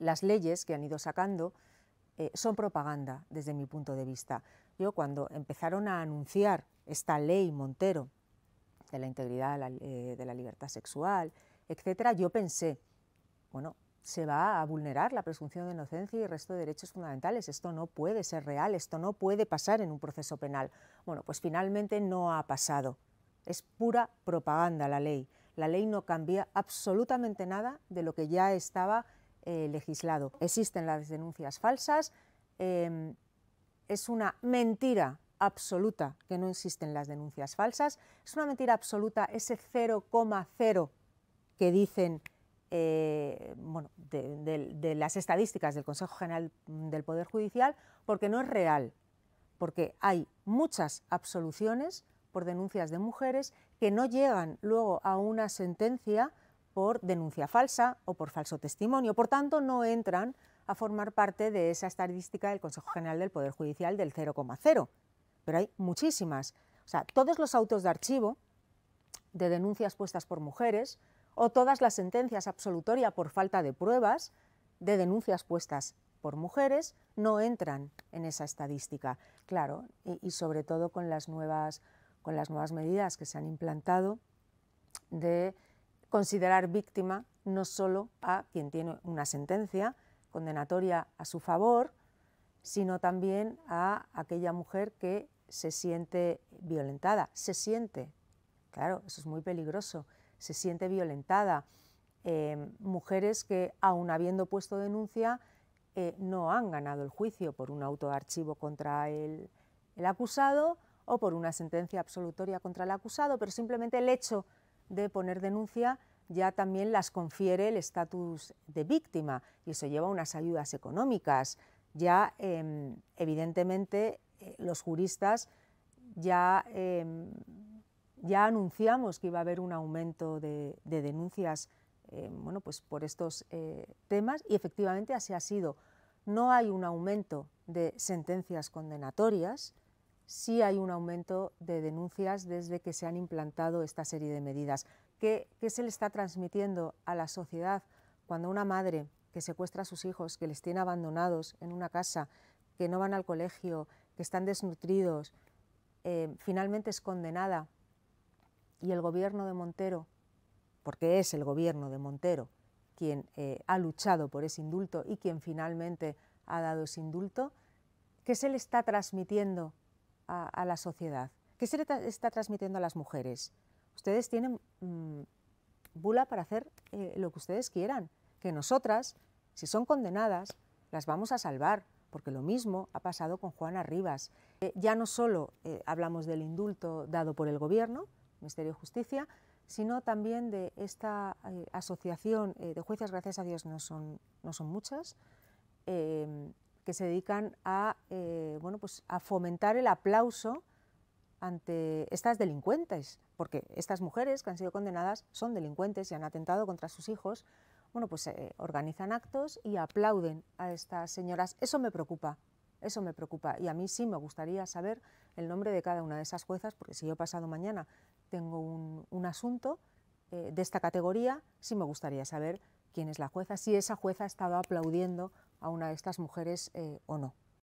las leyes que han ido sacando eh, son propaganda desde mi punto de vista. Yo cuando empezaron a anunciar esta ley Montero de la integridad, eh, de la libertad sexual, etcétera, yo pensé, bueno, se va a vulnerar la presunción de inocencia y el resto de derechos fundamentales. Esto no puede ser real, esto no puede pasar en un proceso penal. Bueno, pues finalmente no ha pasado. Es pura propaganda la ley. La ley no cambia absolutamente nada de lo que ya estaba eh, legislado. Existen las denuncias falsas. Em, es una mentira absoluta que no existen las denuncias falsas. Es una mentira absoluta ese 0,0 que dicen eh, de, las estadísticas del Consejo General del Poder Judicial, porque no es real, porque hay muchas absoluciones por denuncias de mujeres que no llegan luego a una sentencia por denuncia falsa o por falso testimonio. Por tanto, no entran a formar parte de esa estadística del Consejo General del Poder Judicial del 0,0. Pero hay muchísimas. O sea, todos los autos de archivo de denuncias puestas por mujeres o todas las sentencias absolutoria por falta de pruebas de denuncias puestas por mujeres no entran en esa estadística. Claro, y, y sobre todo con las nuevas, con las nuevas medidas que se han implantado de considerar víctima no solo a quien tiene una sentencia condenatoria a su favor, sino también a aquella mujer que se siente violentada, se siente, claro, eso es muy peligroso, se siente violentada. Eh, mujeres que, aun habiendo puesto denuncia, eh, no han ganado el juicio por un autoarchivo contra el, el acusado o por una sentencia absolutoria contra el acusado, pero simplemente el hecho de poner denuncia ya también las confiere el estatus de víctima y eso lleva unas ayudas económicas. Ya em, evidentemente eh, los juristas ya, em, ya anunciamos que iba a haber un aumento de, denuncias em, pues por estos eh, temas y efectivamente así ha sido. No hay un aumento de sentencias condenatorias, sí hay un aumento de denuncias desde que se han implantado esta serie de medidas. ¿Qué, se le está transmitiendo a la sociedad cuando una madre que secuestra a sus hijos, que les tiene abandonados en una casa, que no van al colegio, que están desnutridos, eh, finalmente es condenada y el gobierno de Montero, porque es el gobierno de Montero quien eh, ha luchado por ese indulto y quien finalmente ha dado ese indulto, ¿qué se le está transmitiendo a, la sociedad? ¿Qué se le está transmitiendo a las mujeres? Ustedes tienen mm, bula para hacer eh, lo que ustedes quieran, que nosotras, si son condenadas, las vamos a salvar, porque lo mismo ha pasado con Juana Rivas. Eh, ya no solo eh, hablamos del indulto dado por el Gobierno, Ministerio de Justicia, sino también de esta asociación de jueces, gracias a Dios no son, no son muchas, que se dedican a, eh, bueno, pues a fomentar el aplauso ante estas delincuentes, porque estas mujeres que han sido condenadas son delincuentes y han atentado contra sus hijos, bueno, pues eh, organizan actos y aplauden a estas señoras. Eso me preocupa, eso me preocupa. Y a mí sí me gustaría saber el nombre de cada una de esas juezas, porque si yo pasado mañana tengo un, asunto eh, de esta categoría, sí me gustaría saber quién es la jueza, si esa jueza ha estado aplaudiendo a una de estas mujeres eh, o no.